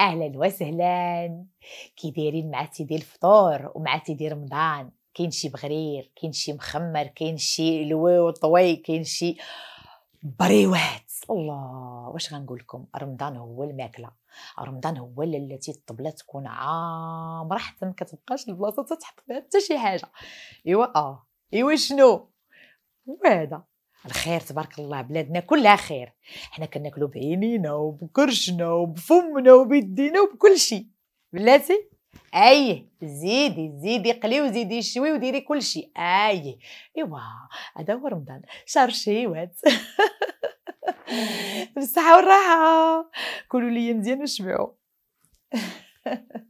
اهلا وسهلا كي دايرين مع تيدي الفطور ومع تيدي رمضان كاين شي بغرير كاين شي مخمر كاين شي لوي وطوي كاين شي بريوات الله واش غنقول لكم رمضان هو الماكله رمضان هو التي الطبله تكون عامره حتى ما كتبقاش البلاصه تتحط فيها حتى شي حاجه ايوا اه ايوا شنو وهذا الخير تبارك الله بلادنا كلها خير حنا كناكلو بعينينا وبكرشنا وبفمنا وبيدينا وبكل شيء بلاتي ايه زيدي زيدي قلي وزيدي شوي وديري كل شيء ايه ايوا هذا هو رمضان شهر شهيوات بالصحه والراحه كلوا لي مزيان وشبعوا